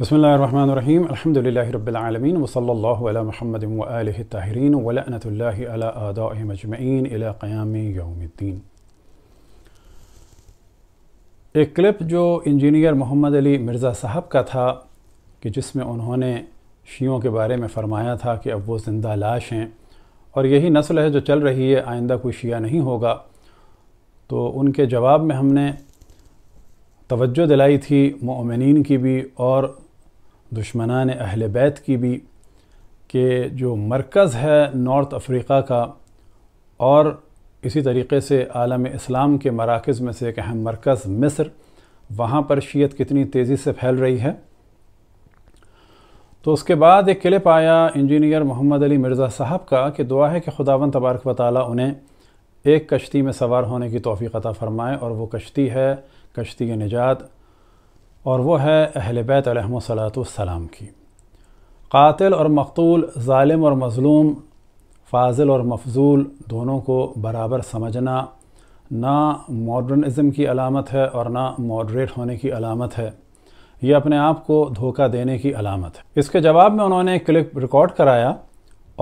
بسم اللہ الرحمن الرحیم رب العالمین وصل اللہ علی محمد آلہ الطاہرین ولعنت اللہ علی قیام یوم الدین ایک کلپ جو انجینئر محمد علی مرزا صاحب کا تھا کہ جس میں انہوں نے شیعوں کے بارے میں فرمایا تھا کہ اب وہ زندہ لاش ہیں اور یہی نسل ہے جو چل رہی ہے آئندہ کوئی شیعہ نہیں ہوگا تو ان کے جواب میں ہم نے توجہ دلائی تھی مومنین کی بھی اور دشمنان اہل بیت کی بھی کہ جو مرکز ہے نارتھ افریقہ کا اور اسی طریقے سے عالم اسلام کے مراکز میں سے ایک اہم مرکز مصر وہاں پر شیعت کتنی تیزی سے پھیل رہی ہے تو اس کے بعد ایک کلپ آیا انجینئر محمد علی مرزا صاحب کا کہ دعا ہے کہ خداون تبارک و تعالیٰ انہیں ایک کشتی میں سوار ہونے کی توفیق عطا فرمائے اور وہ کشتی ہے کشتی نجات اور وہ ہے اہل بیت علیہ صلاحت السلام کی قاتل اور مقتول ظالم اور مظلوم فاضل اور مفضول دونوں کو برابر سمجھنا نہ ماڈرنزم کی علامت ہے اور نہ ماڈریٹ ہونے کی علامت ہے یہ اپنے آپ کو دھوکہ دینے کی علامت ہے اس کے جواب میں انہوں نے کلپ ریکارڈ کرایا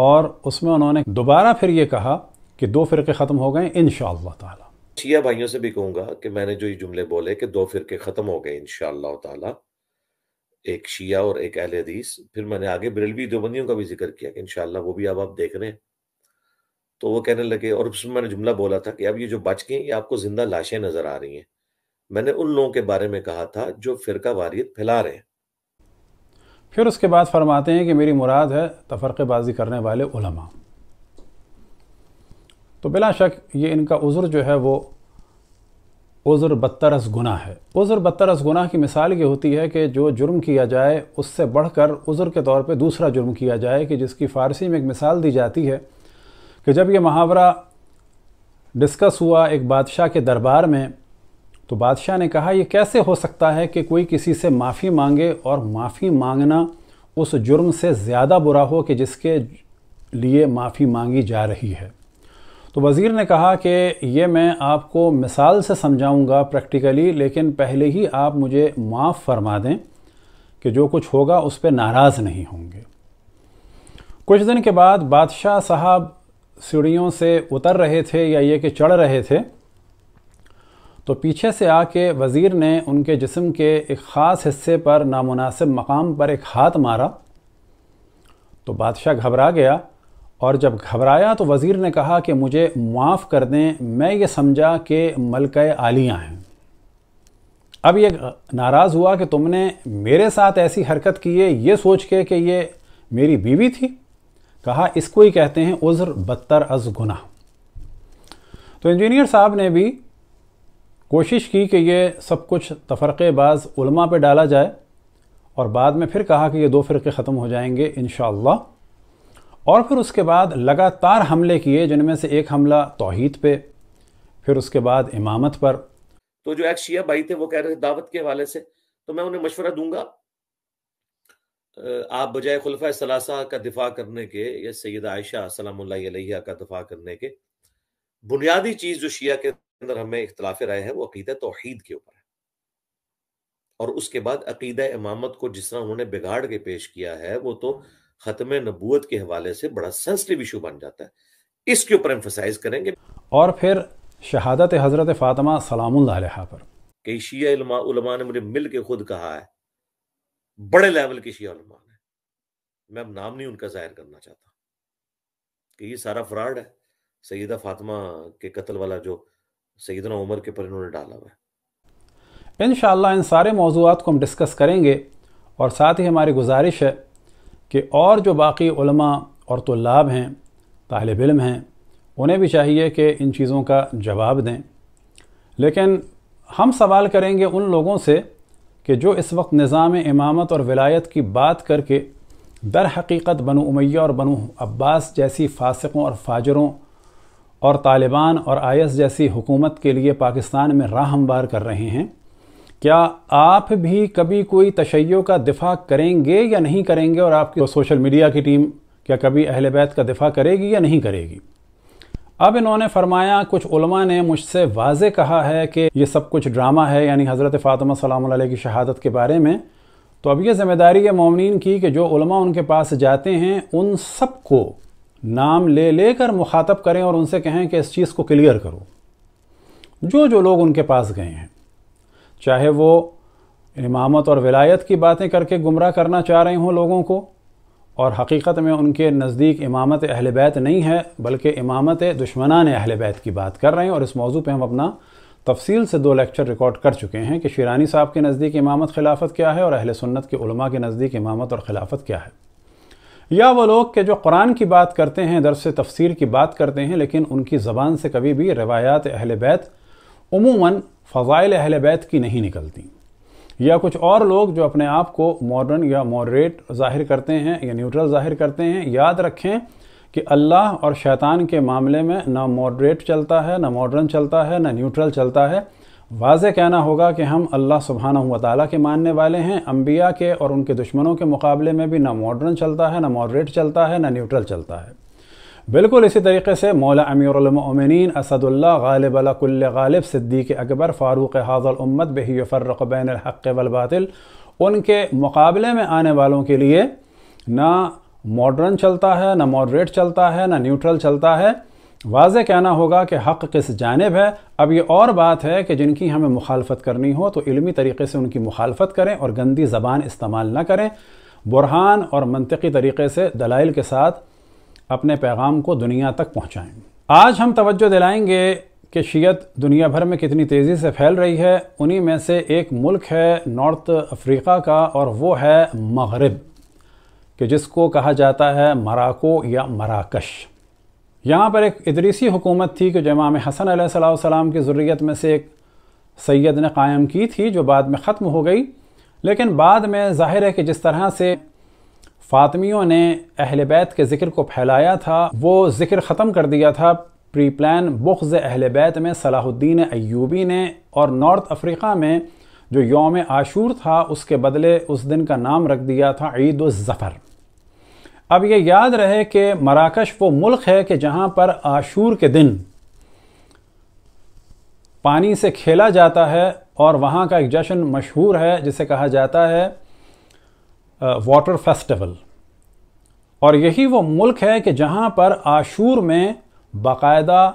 اور اس میں انہوں نے دوبارہ پھر یہ کہا کہ دو فرقے ختم ہو گئے انشاءاللہ تعالی شیعہ بھائیوں سے بھی کہوں گا کہ میں نے جو یہ جملے بولے کہ دو فرقے ختم ہو گئے انشاءاللہ اللہ تعالی ایک شیعہ اور ایک اہل حدیث پھر میں نے آگے بریلوی دیوبندیوں کا بھی ذکر کیا کہ انشاءاللہ وہ بھی اب آپ دیکھ رہے ہیں تو وہ کہنے لگے اور اس میں میں نے جملہ بولا تھا کہ اب یہ جو بچ گئے یہ آپ کو زندہ لاشیں نظر آ رہی ہیں میں نے ان لوگوں کے بارے میں کہا تھا جو فرقہ واریت پھیلا رہے ہیں پھر اس کے بعد فرماتے ہیں کہ میری مراد ہے تفرقے بازی کرنے والے علماء تو بلا شک یہ ان کا عذر جو ہے وہ عذر بدرس گناہ ہے عذر بدرس گناہ کی مثال یہ ہوتی ہے کہ جو جرم کیا جائے اس سے بڑھ کر عذر کے طور پہ دوسرا جرم کیا جائے کہ جس کی فارسی میں ایک مثال دی جاتی ہے کہ جب یہ محاورہ ڈسکس ہوا ایک بادشاہ کے دربار میں تو بادشاہ نے کہا یہ کیسے ہو سکتا ہے کہ کوئی کسی سے معافی مانگے اور معافی مانگنا اس جرم سے زیادہ برا ہو کہ جس کے لیے معافی مانگی جا رہی ہے تو وزیر نے کہا کہ یہ میں آپ کو مثال سے سمجھاؤں گا پریکٹیکلی لیکن پہلے ہی آپ مجھے معاف فرما دیں کہ جو کچھ ہوگا اس پہ ناراض نہیں ہوں گے کچھ دن کے بعد بادشاہ صاحب سیڑھیوں سے اتر رہے تھے یا یہ کہ چڑھ رہے تھے تو پیچھے سے آ کے وزیر نے ان کے جسم کے ایک خاص حصے پر نامناسب مقام پر ایک ہاتھ مارا تو بادشاہ گھبرا گیا اور جب گھبرایا تو وزیر نے کہا کہ مجھے معاف کر دیں میں یہ سمجھا کہ ملکہ عالیہ ہیں اب یہ ناراض ہوا کہ تم نے میرے ساتھ ایسی حرکت کی ہے یہ سوچ کے کہ یہ میری بیوی تھی کہا اس کو ہی کہتے ہیں عذر بتر از گناہ تو انجینئر صاحب نے بھی کوشش کی کہ یہ سب کچھ تفرق باز علماء پہ ڈالا جائے اور بعد میں پھر کہا کہ یہ دو فرقے ختم ہو جائیں گے انشاءاللہ اللہ اور پھر اس کے بعد لگاتار حملے کیے جن میں سے ایک حملہ توحید پہ پھر اس کے بعد امامت پر تو جو ایک شیعہ بھائی تھے وہ کہہ رہے تھے دعوت کے حوالے سے تو میں انہیں مشورہ دوں گا آپ بجائے خلفہ سلاسہ کا دفاع کرنے کے یا سیدہ عائشہ سلام اللہ علیہ کا دفاع کرنے کے بنیادی چیز جو شیعہ کے اندر ہمیں اختلاف رائے ہیں وہ عقیدہ توحید کے اوپر ہے اور اس کے بعد عقیدہ امامت کو جس طرح انہوں نے بگاڑ کے پیش کیا ہے وہ تو ختم نبوت کے حوالے سے بڑا سنسٹیو ایشو بن جاتا ہے اس کے اوپر کریں گے اور پھر شہادت حضرت فاطمہ سلام اللہ علیہ پر کئی شیعہ علماء علماء نے مجھے مل کے خود کہا ہے بڑے لیول کے شیعہ علماء میں اب نام نہیں ان کا ظاہر کرنا چاہتا کہ یہ سارا فراڈ ہے سیدہ فاطمہ کے قتل والا جو سیدنا عمر کے پر انہوں نے ڈالا ہوا ہے انشاءاللہ ان سارے موضوعات کو ہم ڈسکس کریں گے اور ساتھ ہی ہماری گزارش ہے کہ اور جو باقی علماء اور طلاب ہیں طالب علم ہیں انہیں بھی چاہیے کہ ان چیزوں کا جواب دیں لیکن ہم سوال کریں گے ان لوگوں سے کہ جو اس وقت نظام امامت اور ولایت کی بات کر کے در حقیقت بنو امیہ اور بنو عباس جیسی فاسقوں اور فاجروں اور طالبان اور آیس جیسی حکومت کے لیے پاکستان میں راہ ہموار بار کر رہے ہیں کیا آپ بھی کبھی کوئی تشیعوں کا دفاع کریں گے یا نہیں کریں گے اور آپ کی سوشل میڈیا کی ٹیم کیا کبھی اہل بیت کا دفاع کرے گی یا نہیں کرے گی اب انہوں نے فرمایا کچھ علماء نے مجھ سے واضح کہا ہے کہ یہ سب کچھ ڈرامہ ہے یعنی حضرت فاطمہ اللہ علیہ کی شہادت کے بارے میں تو اب یہ ذمہ داری ہے مومنین کی کہ جو علماء ان کے پاس جاتے ہیں ان سب کو نام لے لے کر مخاطب کریں اور ان سے کہیں کہ اس چیز کو کلیئر کرو جو جو لوگ ان کے پاس گئے ہیں چاہے وہ امامت اور ولایت کی باتیں کر کے گمراہ کرنا چاہ رہے ہوں لوگوں کو اور حقیقت میں ان کے نزدیک امامت اہل بیت نہیں ہے بلکہ امامت دشمنان اہل بیت کی بات کر رہے ہیں اور اس موضوع پہ ہم اپنا تفصیل سے دو لیکچر ریکارڈ کر چکے ہیں کہ شیرانی صاحب کے نزدیک امامت خلافت کیا ہے اور اہل سنت کے علماء کے نزدیک امامت اور خلافت کیا ہے یا وہ لوگ کہ جو قرآن کی بات کرتے ہیں درس تفسیر کی بات کرتے ہیں لیکن ان کی زبان سے کبھی بھی روایات اہل بیت عموماً فضائل اہل بیت کی نہیں نکلتی یا کچھ اور لوگ جو اپنے آپ کو ماڈرن یا ماڈریٹ ظاہر کرتے ہیں یا نیوٹرل ظاہر کرتے ہیں یاد رکھیں کہ اللہ اور شیطان کے معاملے میں نہ ماڈریٹ چلتا ہے نہ ماڈرن چلتا ہے نہ نیوٹرل چلتا ہے واضح کہنا ہوگا کہ ہم اللہ سبحانہ تعالیٰ کے ماننے والے ہیں انبیاء کے اور ان کے دشمنوں کے مقابلے میں بھی نہ ماڈرن چلتا ہے نہ ماڈریٹ چلتا ہے نہ نیوٹرل چلتا ہے بالکل اسی طریقے سے مولا امیر المؤمنین اسد اللہ غالب اللہ کل غالب صدیق اکبر فاروق حاضر امت بہی فرق بین الحق والباطل ان کے مقابلے میں آنے والوں کے لیے نہ ماڈرن چلتا ہے نہ ماڈریٹ چلتا ہے نہ نیوٹرل چلتا ہے واضح کہنا ہوگا کہ حق کس جانب ہے اب یہ اور بات ہے کہ جن کی ہمیں مخالفت کرنی ہو تو علمی طریقے سے ان کی مخالفت کریں اور گندی زبان استعمال نہ کریں برہان اور منطقی طریقے سے دلائل کے ساتھ اپنے پیغام کو دنیا تک پہنچائیں آج ہم توجہ دلائیں گے کہ شیعت دنیا بھر میں کتنی تیزی سے پھیل رہی ہے انہی میں سے ایک ملک ہے نارتھ افریقہ کا اور وہ ہے مغرب کہ جس کو کہا جاتا ہے مراکو یا مراکش یہاں پر ایک ادریسی حکومت تھی کہ امام حسن علیہ السلام کی ضروریت میں سے ایک سید نے قائم کی تھی جو بعد میں ختم ہو گئی لیکن بعد میں ظاہر ہے کہ جس طرح سے فاطمیوں نے اہل بیت کے ذکر کو پھیلایا تھا وہ ذکر ختم کر دیا تھا پری پلان بخز اہل بیت میں صلاح الدین ایوبی نے اور نارتھ افریقہ میں جو یوم عاشور تھا اس کے بدلے اس دن کا نام رکھ دیا تھا عید الظفر اب یہ یاد رہے کہ مراکش وہ ملک ہے کہ جہاں پر عاشور کے دن پانی سے کھیلا جاتا ہے اور وہاں کا ایک جشن مشہور ہے جسے کہا جاتا ہے واٹر فیسٹیول اور یہی وہ ملک ہے کہ جہاں پر عاشور میں باقاعدہ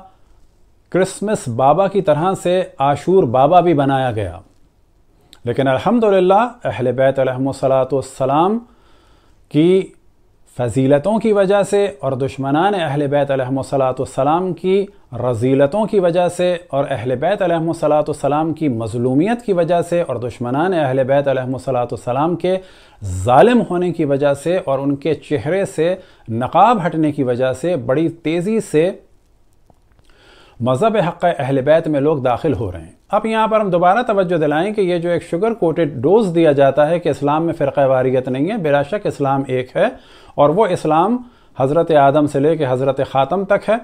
کرسمس بابا کی طرح سے عاشور بابا بھی بنایا گیا لیکن الحمدللہ اہل بیت علیہ السلام والسلام کی فضیلتوں کی وجہ سے اور دشمنان اہل بیت علیہ صلاح والسلام کی رضیلتوں کی وجہ سے اور اہل بیت علیہ و والسلام کی مظلومیت کی وجہ سے اور دشمنان اہل بیت علیہ و والسلام کے ظالم ہونے کی وجہ سے اور ان کے چہرے سے نقاب ہٹنے کی وجہ سے بڑی تیزی سے مذہب حق اہل بیت میں لوگ داخل ہو رہے ہیں اب یہاں پر ہم دوبارہ توجہ دلائیں کہ یہ جو ایک شوگر کوٹڈ ڈوز دیا جاتا ہے کہ اسلام میں فرقہ واریت نہیں ہے بلا شک اسلام ایک ہے اور وہ اسلام حضرت آدم سے لے کے حضرت خاتم تک ہے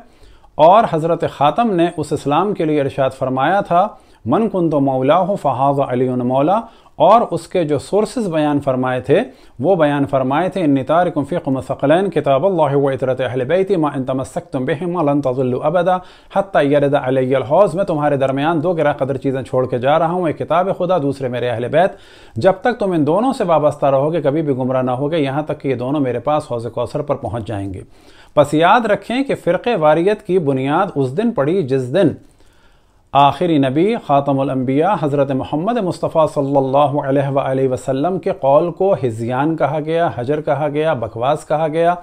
اور حضرت خاتم نے اس اسلام کے لیے ارشاد فرمایا تھا من کن و مولا ہو فحاظ علی مولا اور اس کے جو سورسز بیان فرمائے تھے وہ بیان فرمائے تھے ان نتار قم ثقلین کتاب اللہ و اطرت اہل بیتی ماں تمستم بہم ابدا حتی یرد علی الحوض میں تمہارے درمیان دو گرا قدر چیزیں چھوڑ کے جا رہا ہوں ایک کتاب خدا دوسرے میرے اہل بیت جب تک تم ان دونوں سے وابستہ رہو گے کبھی بھی گمراہ نہ ہوگے یہاں تک کہ یہ دونوں میرے پاس حوض کوثر پر پہنچ جائیں گے پس یاد رکھیں کہ فرق واریت کی بنیاد اس دن پڑی جس دن آخری نبی خاتم الانبیاء حضرت محمد مصطفیٰ صلی اللہ علیہ وآلہ وسلم کے قول کو ہزیان کہا گیا حجر کہا گیا بکواس کہا گیا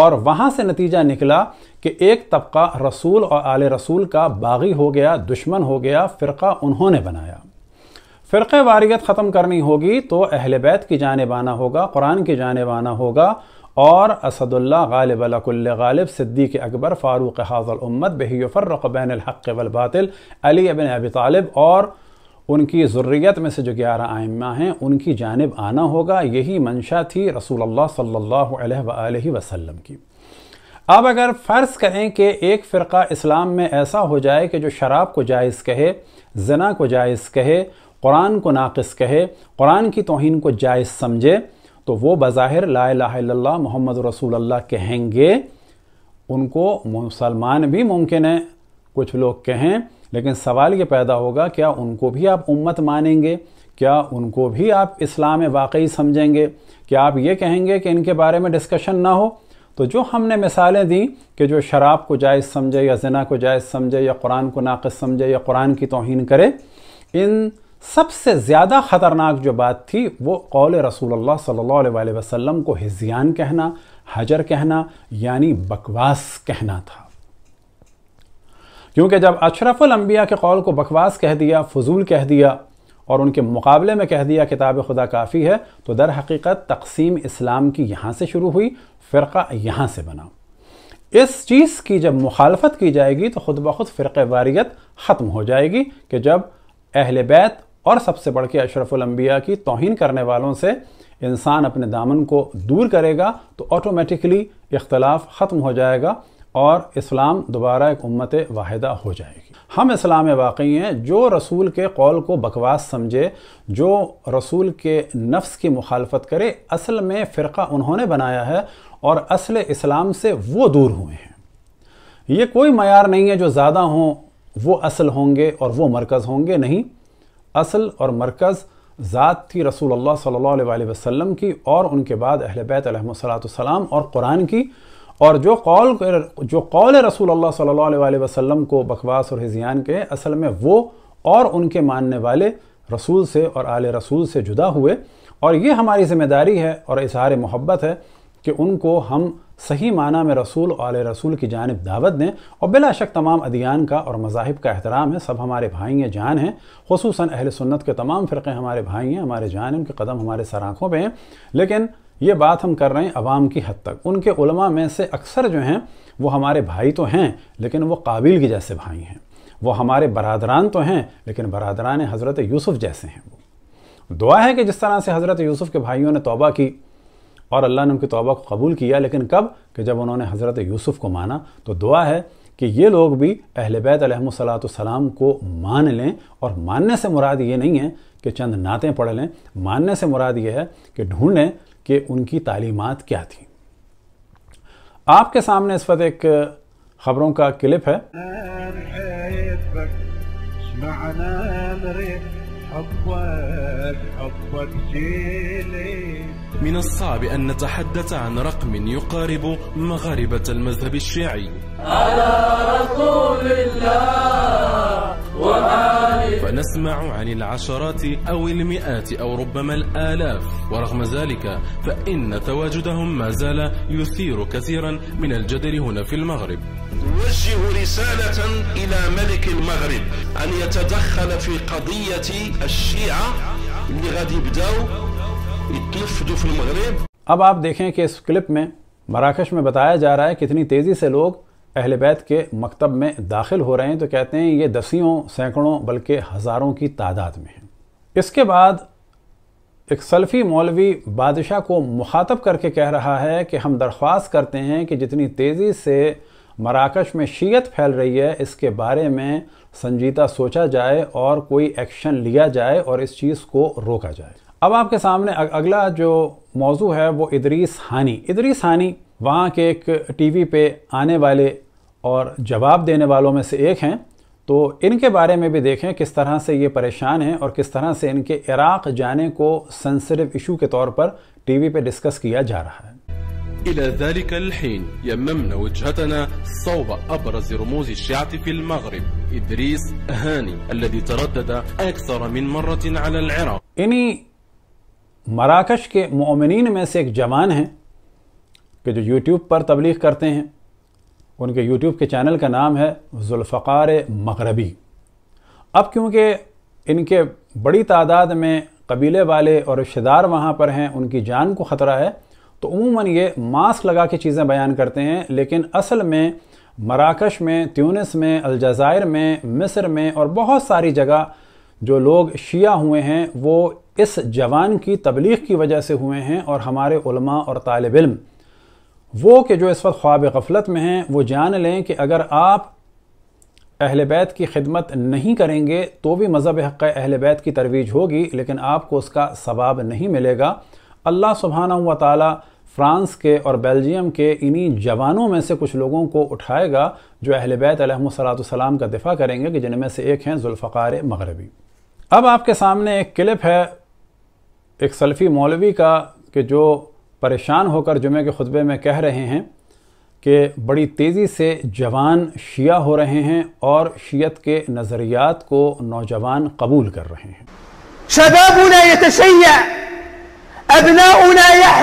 اور وہاں سے نتیجہ نکلا کہ ایک طبقہ رسول اور آل رسول کا باغی ہو گیا دشمن ہو گیا فرقہ انہوں نے بنایا فرقہ واریت ختم کرنی ہوگی تو اہل بیت کی جانب آنا ہوگا قرآن کی جانب آنا ہوگا اور اسد اللہ غالب الک اللہ غالب صدیق اکبر فاروق حاض فرق بین الحق و الباطل علی ابن ابی طالب اور ان کی ذریت میں سے جو گیارہ آئمہ ہیں ان کی جانب آنا ہوگا یہی منشا تھی رسول اللہ صلی اللہ علیہ وآلہ وسلم کی اب اگر فرض کریں کہ ایک فرقہ اسلام میں ایسا ہو جائے کہ جو شراب کو جائز کہے زنا کو جائز کہے قرآن کو ناقص کہے قرآن کی توہین کو جائز سمجھے تو وہ بظاہر لا الہ الا اللہ محمد رسول اللہ کہیں گے ان کو مسلمان بھی ممکن ہے کچھ لوگ کہیں لیکن سوال یہ پیدا ہوگا کیا ان کو بھی آپ امت مانیں گے کیا ان کو بھی آپ اسلام واقعی سمجھیں گے کیا آپ یہ کہیں گے کہ ان کے بارے میں ڈسکشن نہ ہو تو جو ہم نے مثالیں دیں کہ جو شراب کو جائز سمجھے یا زنا کو جائز سمجھے یا قرآن کو ناقص سمجھے یا قرآن کی توہین کرے ان سب سے زیادہ خطرناک جو بات تھی وہ قول رسول اللہ صلی اللہ علیہ وسلم کو ہزیان کہنا حجر کہنا یعنی بکواس کہنا تھا کیونکہ جب اشرف الانبیاء کے قول کو بکواس کہہ دیا فضول کہہ دیا اور ان کے مقابلے میں کہہ دیا کتاب خدا کافی ہے تو در حقیقت تقسیم اسلام کی یہاں سے شروع ہوئی فرقہ یہاں سے بنا اس چیز کی جب مخالفت کی جائے گی تو خود بخود فرق واریت ختم ہو جائے گی کہ جب اہل بیت اور سب سے بڑھ کے اشرف الانبیاء کی توہین کرنے والوں سے انسان اپنے دامن کو دور کرے گا تو آٹومیٹکلی اختلاف ختم ہو جائے گا اور اسلام دوبارہ ایک امت واحدہ ہو جائے گی ہم اسلام واقعی ہیں جو رسول کے قول کو بکواس سمجھے جو رسول کے نفس کی مخالفت کرے اصل میں فرقہ انہوں نے بنایا ہے اور اصل اسلام سے وہ دور ہوئے ہیں یہ کوئی معیار نہیں ہے جو زیادہ ہوں وہ اصل ہوں گے اور وہ مرکز ہوں گے نہیں اصل اور مرکز ذات تھی رسول اللہ صلی اللہ علیہ وسلم کی اور ان کے بعد اہل بیت علیہ السلام اور قرآن کی اور جو قول جو قول رسول اللہ صلی اللہ علیہ وسلم کو بکواس اور ہزیان کے اصل میں وہ اور ان کے ماننے والے رسول سے اور آل رسول سے جدا ہوئے اور یہ ہماری ذمہ داری ہے اور اظہار محبت ہے کہ ان کو ہم صحیح معنی میں رسول اعلّ رسول کی جانب دعوت دیں اور بلا شک تمام ادیان کا اور مذاہب کا احترام ہے سب ہمارے بھائی ہیں جان ہیں خصوصاً اہل سنت کے تمام فرقے ہمارے بھائی ہیں ہمارے جان ہیں ان کے قدم ہمارے آنکھوں پہ ہیں لیکن یہ بات ہم کر رہے ہیں عوام کی حد تک ان کے علماء میں سے اکثر جو ہیں وہ ہمارے بھائی تو ہیں لیکن وہ قابل کی جیسے بھائی ہیں وہ ہمارے برادران تو ہیں لیکن برادران حضرت یوسف جیسے ہیں وہ دعا ہے کہ جس طرح سے حضرت یوسف کے بھائیوں نے توبہ کی اور اللہ نے ان کی توبہ کو قبول کیا لیکن کب کہ جب انہوں نے حضرت یوسف کو مانا تو دعا ہے کہ یہ لوگ بھی اہل بیت علیہ السلام کو مان لیں اور ماننے سے مراد یہ نہیں ہے کہ چند نعتیں پڑھ لیں ماننے سے مراد یہ ہے کہ ڈھونڈیں کہ ان کی تعلیمات کیا تھی آپ کے سامنے اس وقت ایک خبروں کا کلپ ہے حبك حبك جيلي من الصعب أن نتحدث عن رقم يقارب مغاربة المذهب الشيعي على رسول الله فنسمع عن العشرات أو المئات أو ربما الآلاف ورغم ذلك فإن تواجدهم ما زال يثير كثيرا من الجدل هنا في المغرب نوجه رسالة إلى ملك المغرب أن يتدخل في قضية الشيعة اللي غادي يبداو يتلفدوا في المغرب अब आप देखें कि इस क्लिप में मराकश में बताया जा रहा है कितनी تیزی سے لوگ اہل بیت کے مکتب میں داخل ہو رہے ہیں تو کہتے ہیں یہ دسیوں سینکڑوں بلکہ ہزاروں کی تعداد میں ہیں اس کے بعد ایک سلفی مولوی بادشاہ کو مخاطب کر کے کہہ رہا ہے کہ ہم درخواست کرتے ہیں کہ جتنی تیزی سے مراکش میں شیعت پھیل رہی ہے اس کے بارے میں سنجیدہ سوچا جائے اور کوئی ایکشن لیا جائے اور اس چیز کو روکا جائے اب آپ کے سامنے اگلا جو موضوع ہے وہ ادریس ہانی ادریس ہانی وہاں کے ایک ٹی وی پہ آنے والے اور جواب دینے والوں میں سے ایک ہیں تو ان کے بارے میں بھی دیکھیں کس طرح سے یہ پریشان ہیں اور کس طرح سے ان کے عراق جانے کو سنسریف ایشو کے طور پر ٹی وی پہ ڈسکس کیا جا رہا ہے الى ذلك الحين يممنا وجهتنا صوب ابرز رموز الشيعة في المغرب ادريس هاني الذي تردد اكثر من مرة على العراق انی مراکش کے مؤمنین میں سے ایک جوان ہیں کہ جو یوٹیوب پر تبلیغ کرتے ہیں ان کے یوٹیوب کے چینل کا نام ہے ذوالفقار مغربی اب کیونکہ ان کے بڑی تعداد میں قبیلے والے اور رشتہ دار وہاں پر ہیں ان کی جان کو خطرہ ہے تو عموماً یہ ماسک لگا کے چیزیں بیان کرتے ہیں لیکن اصل میں مراکش میں تیونس میں الجزائر میں مصر میں اور بہت ساری جگہ جو لوگ شیعہ ہوئے ہیں وہ اس جوان کی تبلیغ کی وجہ سے ہوئے ہیں اور ہمارے علماء اور طالب علم وہ کہ جو اس وقت خواب غفلت میں ہیں وہ جان لیں کہ اگر آپ اہل بیت کی خدمت نہیں کریں گے تو بھی مذہب حق اہل بیت کی ترویج ہوگی لیکن آپ کو اس کا ثواب نہیں ملے گا اللہ سبحانہ و تعالیٰ فرانس کے اور بیلجیم کے انہی جوانوں میں سے کچھ لوگوں کو اٹھائے گا جو اہل بیت علیہ السلام کا دفاع کریں گے کہ جن میں سے ایک ہیں ذوالفقار مغربی اب آپ کے سامنے ایک کلپ ہے ایک سلفی مولوی کا کہ جو پریشان ہو کر جمعے خطبے میں کہہ رہے ہیں کہ بڑی تیزی سے جوان شیعہ ہو رہے ہیں اور شیعت کے نظریات کو نوجوان قبول کر رہے ہیں شبابنا هذا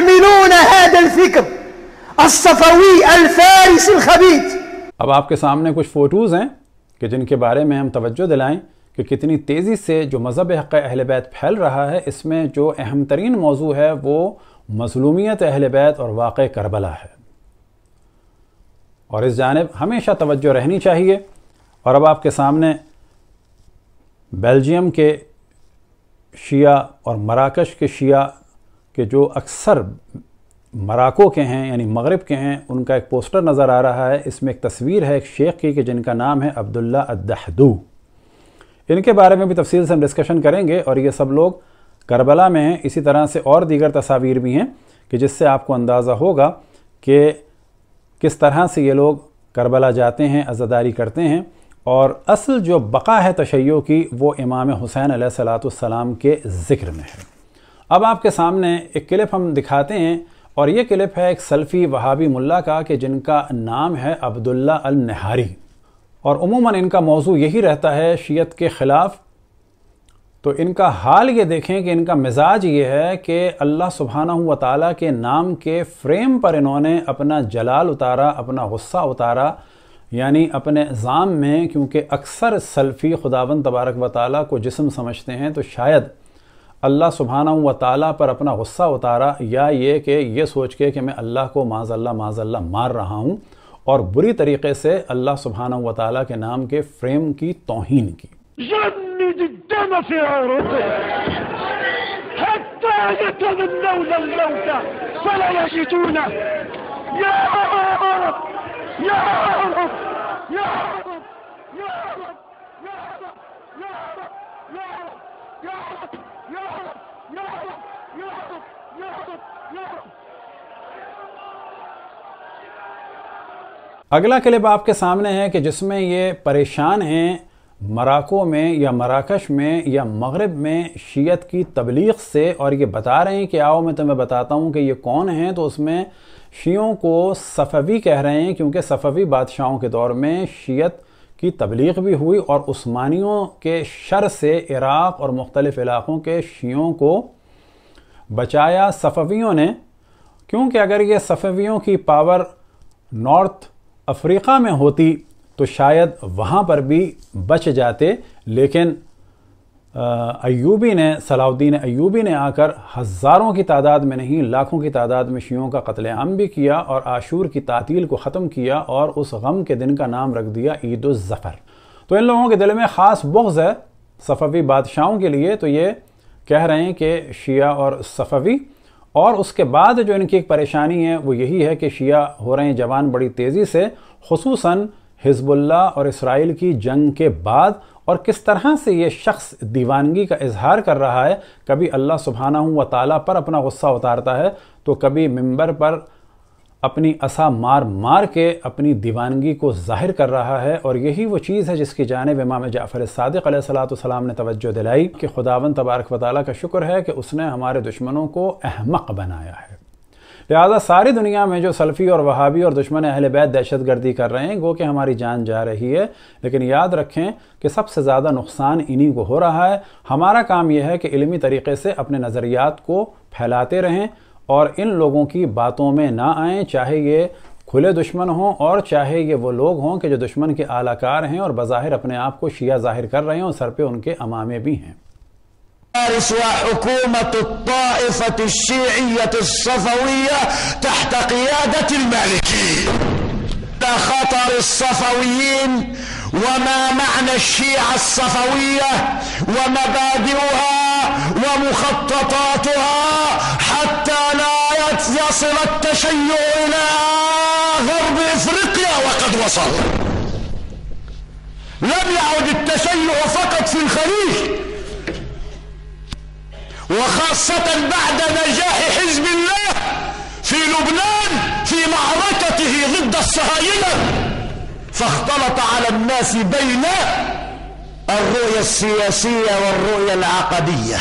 الفارس اب آپ کے سامنے کچھ فوٹوز ہیں کہ جن کے بارے میں ہم توجہ دلائیں کہ کتنی تیزی سے جو مذہب حق اہل بیت پھیل رہا ہے اس میں جو اہم ترین موضوع ہے وہ مظلومیت اہل بیت اور واقع کربلا ہے اور اس جانب ہمیشہ توجہ رہنی چاہیے اور اب آپ کے سامنے بیلجیم کے شیعہ اور مراکش کے شیعہ کے جو اکثر مراکو کے ہیں یعنی مغرب کے ہیں ان کا ایک پوسٹر نظر آ رہا ہے اس میں ایک تصویر ہے ایک شیخ کی کہ جن کا نام ہے عبداللہ الدحدو ان کے بارے میں بھی تفصیل سے ہم ڈسکشن کریں گے اور یہ سب لوگ کربلا میں اسی طرح سے اور دیگر تصاویر بھی ہیں کہ جس سے آپ کو اندازہ ہوگا کہ کس طرح سے یہ لوگ کربلا جاتے ہیں عزاداری کرتے ہیں اور اصل جو بقا ہے تشیع کی وہ امام حسین علیہ السلام کے ذکر میں ہے اب آپ کے سامنے ایک کلپ ہم دکھاتے ہیں اور یہ کلپ ہے ایک سلفی وہابی ملا کا کہ جن کا نام ہے عبداللہ النہاری اور عموماً ان کا موضوع یہی رہتا ہے شیعت کے خلاف تو ان کا حال یہ دیکھیں کہ ان کا مزاج یہ ہے کہ اللہ سبحانہ و تعالیٰ کے نام کے فریم پر انہوں نے اپنا جلال اتارا اپنا غصہ اتارا یعنی اپنے ازام میں کیونکہ اکثر سلفی خداون تبارک و تعالیٰ کو جسم سمجھتے ہیں تو شاید اللہ سبحانہ و تعالیٰ پر اپنا غصہ اتارا یا یہ کہ یہ سوچ کے کہ میں اللہ کو ما اللہ ماز اللہ مار رہا ہوں اور بری طریقے سے اللہ سبحانہ و تعالیٰ کے نام کے فریم کی توہین کی جني في حتى فلا يا يا رب يا رب اگلا کلپ آپ کے سامنے ہے کہ جس میں یہ پریشان ہیں مراکو میں یا مراکش میں یا مغرب میں شیعت کی تبلیغ سے اور یہ بتا رہے ہیں کہ آؤ میں تمہیں بتاتا ہوں کہ یہ کون ہیں تو اس میں شیعوں کو صفوی کہہ رہے ہیں کیونکہ صفوی بادشاہوں کے دور میں شیعت کی تبلیغ بھی ہوئی اور عثمانیوں کے شر سے عراق اور مختلف علاقوں کے شیعوں کو بچایا صفویوں نے کیونکہ اگر یہ صفویوں کی پاور نارتھ افریقہ میں ہوتی تو شاید وہاں پر بھی بچ جاتے لیکن ایوبی نے صلاح الدین ایوبی نے آ کر ہزاروں کی تعداد میں نہیں لاکھوں کی تعداد میں شیعوں کا قتل عام بھی کیا اور عاشور کی تعطیل کو ختم کیا اور اس غم کے دن کا نام رکھ دیا عید الظفر تو ان لوگوں کے دل میں خاص بغض ہے صفوی بادشاہوں کے لیے تو یہ کہہ رہے ہیں کہ شیعہ اور صفوی اور اس کے بعد جو ان کی ایک پریشانی ہے وہ یہی ہے کہ شیعہ ہو رہے ہیں جوان بڑی تیزی سے خصوصاً حزب اللہ اور اسرائیل کی جنگ کے بعد اور کس طرح سے یہ شخص دیوانگی کا اظہار کر رہا ہے کبھی اللہ سبحانہ ہوں و تعالیٰ پر اپنا غصہ اتارتا ہے تو کبھی ممبر پر اپنی اسا مار مار کے اپنی دیوانگی کو ظاہر کر رہا ہے اور یہی وہ چیز ہے جس کی جانب امام جعفر صادق علیہ السلام نے توجہ دلائی کہ خداون تبارک و تعالیٰ کا شکر ہے کہ اس نے ہمارے دشمنوں کو احمق بنایا ہے لہٰذا ساری دنیا میں جو سلفی اور وہابی اور دشمن اہل بیت دہشت گردی کر رہے ہیں گو کہ ہماری جان جا رہی ہے لیکن یاد رکھیں کہ سب سے زیادہ نقصان انہی کو ہو رہا ہے ہمارا کام یہ ہے کہ علمی طریقے سے اپنے نظریات کو پھیلاتے رہیں اور ان لوگوں کی باتوں میں نہ آئیں چاہے یہ کھلے دشمن ہوں اور چاہے یہ وہ لوگ ہوں کہ جو دشمن کے اعلی کار ہیں اور بظاہر اپنے آپ کو شیعہ ظاہر کر رہے ہیں اور سر پہ ان کے امامے بھی ہیں فارس وحكومة الطائفة الشيعية الصفوية تحت قيادة المالكيين خطر الصفويين وما معنى الشيعة الصفوية ومبادئها ومخططاتها حتى لا يصل التشيع إلى غرب إفريقيا وقد وصل لم يعد التشيع فقط في الخليج وخاصة بعد نجاح حزب الله في لبنان في معركته ضد الصهاينة فاختلط على الناس بين الرؤية السياسية والرؤية العقدية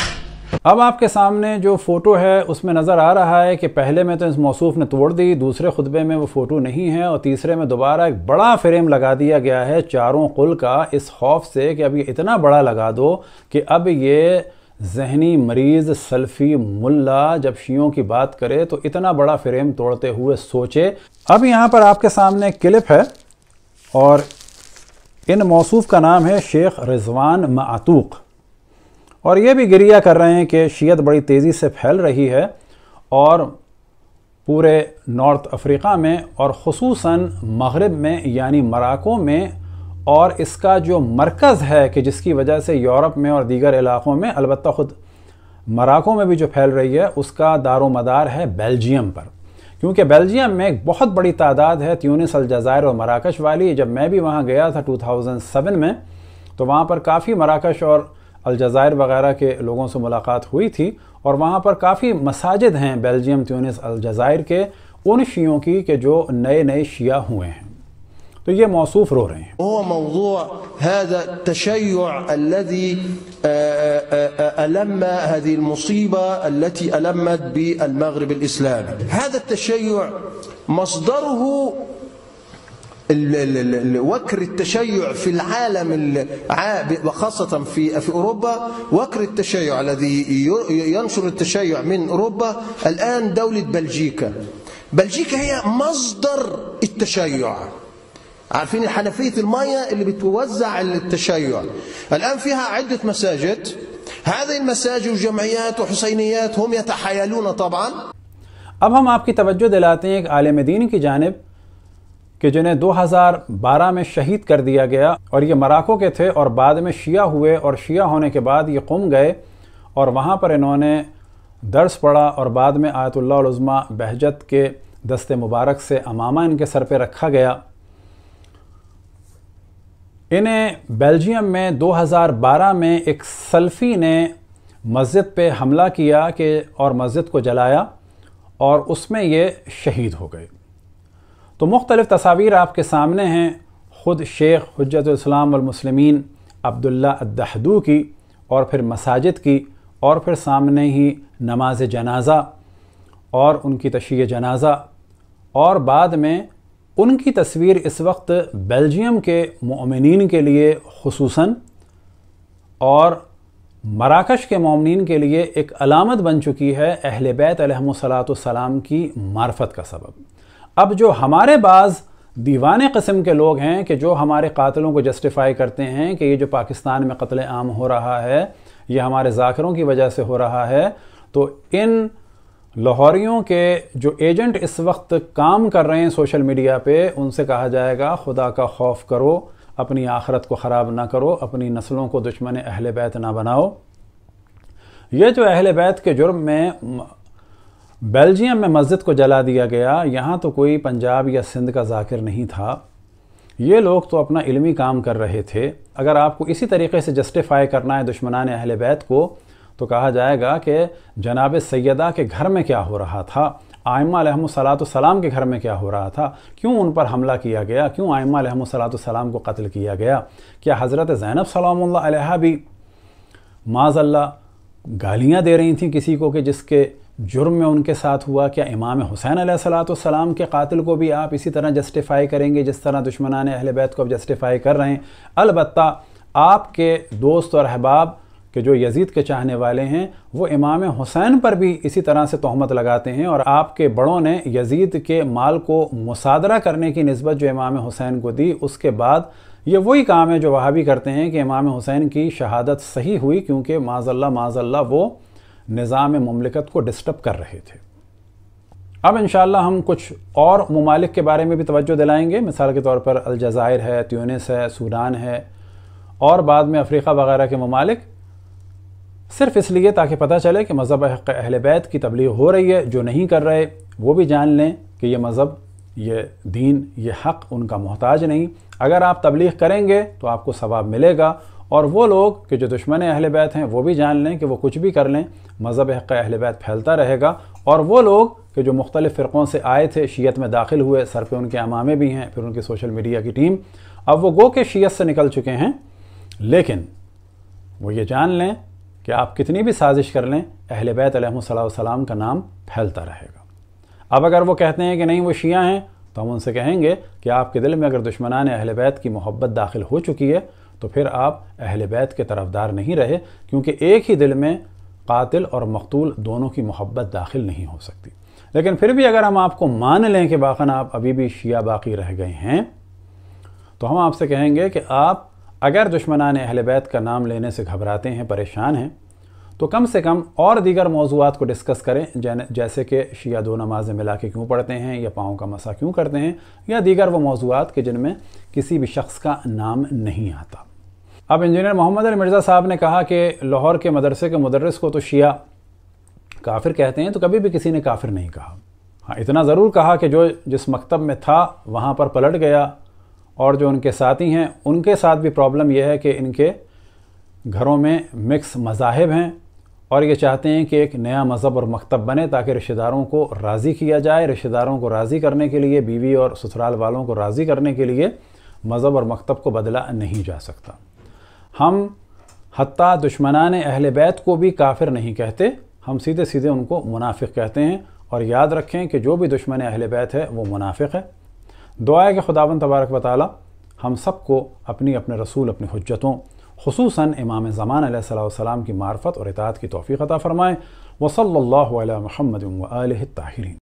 اب آپ کے سامنے جو فوٹو ہے اس میں نظر آ رہا ہے کہ پہلے میں تو اس موصوف نے توڑ دی دوسرے خطبے میں وہ فوٹو نہیں ہے اور تیسرے میں دوبارہ ایک بڑا فریم لگا دیا گیا ہے چاروں قل کا اس خوف سے کہ اب یہ اتنا بڑا لگا دو کہ اب یہ ذہنی مریض سلفی ملا جب شیعوں کی بات کرے تو اتنا بڑا فریم توڑتے ہوئے سوچے اب یہاں پر آپ کے سامنے کلپ ہے اور ان موصوف کا نام ہے شیخ رضوان معتوق اور یہ بھی گریہ کر رہے ہیں کہ شیعت بڑی تیزی سے پھیل رہی ہے اور پورے نارتھ افریقہ میں اور خصوصاً مغرب میں یعنی مراکوں میں اور اس کا جو مرکز ہے کہ جس کی وجہ سے یورپ میں اور دیگر علاقوں میں البتہ خود مراکوں میں بھی جو پھیل رہی ہے اس کا دار و مدار ہے بیلجیم پر کیونکہ بیلجیم میں ایک بہت بڑی تعداد ہے تیونس الجزائر اور مراکش والی جب میں بھی وہاں گیا تھا 2007 میں تو وہاں پر کافی مراکش اور الجزائر وغیرہ کے لوگوں سے ملاقات ہوئی تھی اور وہاں پر کافی مساجد ہیں بیلجیم تیونس الجزائر کے ان شیعوں کی کہ جو نئے نئے شیعہ ہوئے ہیں تو یہ موصوف رو رہے ہیں هو موضوع هذا التشيع الذي آه، آه، آه، ألم هذه المصيبة التي ألمت بالمغرب الإسلامي هذا التشيع مصدره وكر التشيع في العالم وخاصة في في أوروبا وكر التشيع الذي ينشر التشيع من أوروبا الآن دولة بلجيكا بلجيكا هي مصدر التشيع عارفين حنفية المية اللي بتوزع التشيع الآن فيها عدة مساجد هذه المساجد وجمعيات وحسينيات هم يتحايلون طبعا अब हम आपकी तवज्जो दिलाते हैं एक आलम दीन की जानब कि जिन्हें 2012 में शहीद कर दिया गया और ये मराको के थे और बाद में शिया हुए और शिया होने के बाद ये कुम गए और वहाँ पर इन्होंने दर्स पढ़ा और बाद में आयतुल्लाज़मा बहजत के दस्ते मुबारक से अमामा इनके सर पर रखा गया انہیں بیلجیم میں دو ہزار بارہ میں ایک سلفی نے مسجد پہ حملہ کیا کہ اور مسجد کو جلایا اور اس میں یہ شہید ہو گئے تو مختلف تصاویر آپ کے سامنے ہیں خود شیخ حجت الاسلام والمسلمین عبداللہ الدہدو کی اور پھر مساجد کی اور پھر سامنے ہی نماز جنازہ اور ان کی تشیع جنازہ اور بعد میں ان کی تصویر اس وقت بیلجیم کے مومنین کے لیے خصوصاً اور مراکش کے مومنین کے لیے ایک علامت بن چکی ہے اہل بیت علیہ السلام کی معرفت کا سبب اب جو ہمارے بعض دیوانے قسم کے لوگ ہیں کہ جو ہمارے قاتلوں کو جسٹیفائی کرتے ہیں کہ یہ جو پاکستان میں قتل عام ہو رہا ہے یہ ہمارے ذاکروں کی وجہ سے ہو رہا ہے تو ان لاہوریوں کے جو ایجنٹ اس وقت کام کر رہے ہیں سوشل میڈیا پہ ان سے کہا جائے گا خدا کا خوف کرو اپنی آخرت کو خراب نہ کرو اپنی نسلوں کو دشمن اہل بیت نہ بناؤ یہ جو اہل بیت کے جرم میں بیلجیم میں مسجد کو جلا دیا گیا یہاں تو کوئی پنجاب یا سندھ کا ذاکر نہیں تھا یہ لوگ تو اپنا علمی کام کر رہے تھے اگر آپ کو اسی طریقے سے جسٹیفائی کرنا ہے دشمنان اہل بیت کو تو کہا جائے گا کہ جناب سیدہ کے گھر میں کیا ہو رہا تھا آئمہ علیہم السلام کے گھر میں کیا ہو رہا تھا کیوں ان پر حملہ کیا گیا کیوں آئمہ علیہ السلام کو قتل کیا گیا کیا حضرت زینب سلام اللہ علیہ بھی ماذا اللہ گالیاں دے رہی تھیں کسی کو کہ جس کے جرم میں ان کے ساتھ ہوا کیا امام حسین علیہ السلام کے قاتل کو بھی آپ اسی طرح جسٹیفائی کریں گے جس طرح دشمنان اہل بیت کو اب جسٹیفائی کر رہے ہیں البتہ آپ کے دوست اور احباب کہ جو یزید کے چاہنے والے ہیں وہ امام حسین پر بھی اسی طرح سے تہمت لگاتے ہیں اور آپ کے بڑوں نے یزید کے مال کو مصادرہ کرنے کی نسبت جو امام حسین کو دی اس کے بعد یہ وہی کام ہے جو وہاں بھی کرتے ہیں کہ امام حسین کی شہادت صحیح ہوئی کیونکہ ما اللہ معذ اللہ وہ نظام مملکت کو ڈسٹرب کر رہے تھے اب انشاءاللہ ہم کچھ اور ممالک کے بارے میں بھی توجہ دلائیں گے مثال کے طور پر الجزائر ہے تیونس ہے سوڈان ہے اور بعد میں افریقہ وغیرہ کے ممالک صرف اس لیے تاکہ پتہ چلے کہ مذہب حق اہل بیت کی تبلیغ ہو رہی ہے جو نہیں کر رہے وہ بھی جان لیں کہ یہ مذہب یہ دین یہ حق ان کا محتاج نہیں اگر آپ تبلیغ کریں گے تو آپ کو ثواب ملے گا اور وہ لوگ کہ جو دشمن اہل بیت ہیں وہ بھی جان لیں کہ وہ کچھ بھی کر لیں مذہب حق اہل بیت پھیلتا رہے گا اور وہ لوگ کہ جو مختلف فرقوں سے آئے تھے شیعت میں داخل ہوئے سر پہ ان کے امامے بھی ہیں پھر ان کی سوشل میڈیا کی ٹیم اب وہ گو کے شیعت سے نکل چکے ہیں لیکن وہ یہ جان لیں کہ آپ کتنی بھی سازش کر لیں اہل بیت علیہ السلام کا نام پھیلتا رہے گا اب اگر وہ کہتے ہیں کہ نہیں وہ شیعہ ہیں تو ہم ان سے کہیں گے کہ آپ کے دل میں اگر دشمنان اہل بیت کی محبت داخل ہو چکی ہے تو پھر آپ اہل بیت کے طرف دار نہیں رہے کیونکہ ایک ہی دل میں قاتل اور مقتول دونوں کی محبت داخل نہیں ہو سکتی لیکن پھر بھی اگر ہم آپ کو مان لیں کہ باقاعدہ آپ ابھی بھی شیعہ باقی رہ گئے ہیں تو ہم آپ سے کہیں گے کہ آپ اگر دشمنان اہل بیت کا نام لینے سے گھبراتے ہیں پریشان ہیں تو کم سے کم اور دیگر موضوعات کو ڈسکس کریں جیسے کہ شیعہ دو نمازیں ملا کے کیوں پڑھتے ہیں یا پاؤں کا مسا کیوں کرتے ہیں یا دیگر وہ موضوعات کے جن میں کسی بھی شخص کا نام نہیں آتا اب انجینئر محمد علی مرزا صاحب نے کہا کہ لاہور کے مدرسے کے مدرس کو تو شیعہ کافر کہتے ہیں تو کبھی بھی کسی نے کافر نہیں کہا ہاں اتنا ضرور کہا کہ جو جس مکتب میں تھا وہاں پر پلٹ گیا اور جو ان کے ساتھی ہیں ان کے ساتھ بھی پرابلم یہ ہے کہ ان کے گھروں میں مکس مذاہب ہیں اور یہ چاہتے ہیں کہ ایک نیا مذہب اور مکتب بنے تاکہ رشتہ داروں کو راضی کیا جائے رشتہ داروں کو راضی کرنے کے لیے بیوی اور سسرال والوں کو راضی کرنے کے لیے مذہب اور مکتب کو بدلا نہیں جا سکتا ہم حتیٰ دشمنان اہل بیت کو بھی کافر نہیں کہتے ہم سیدھے سیدھے ان کو منافق کہتے ہیں اور یاد رکھیں کہ جو بھی دشمن اہل بیت ہے وہ منافق ہے دعا ہے کہ خداون تبارک و تعالی ہم سب کو اپنی اپنے رسول اپنی حجتوں خصوصاً امام زمان علیہ صلی السلام کی معرفت اور اطاعت کی عطا فرمائیں و صلی اللہ علیہ محمد الطاہرین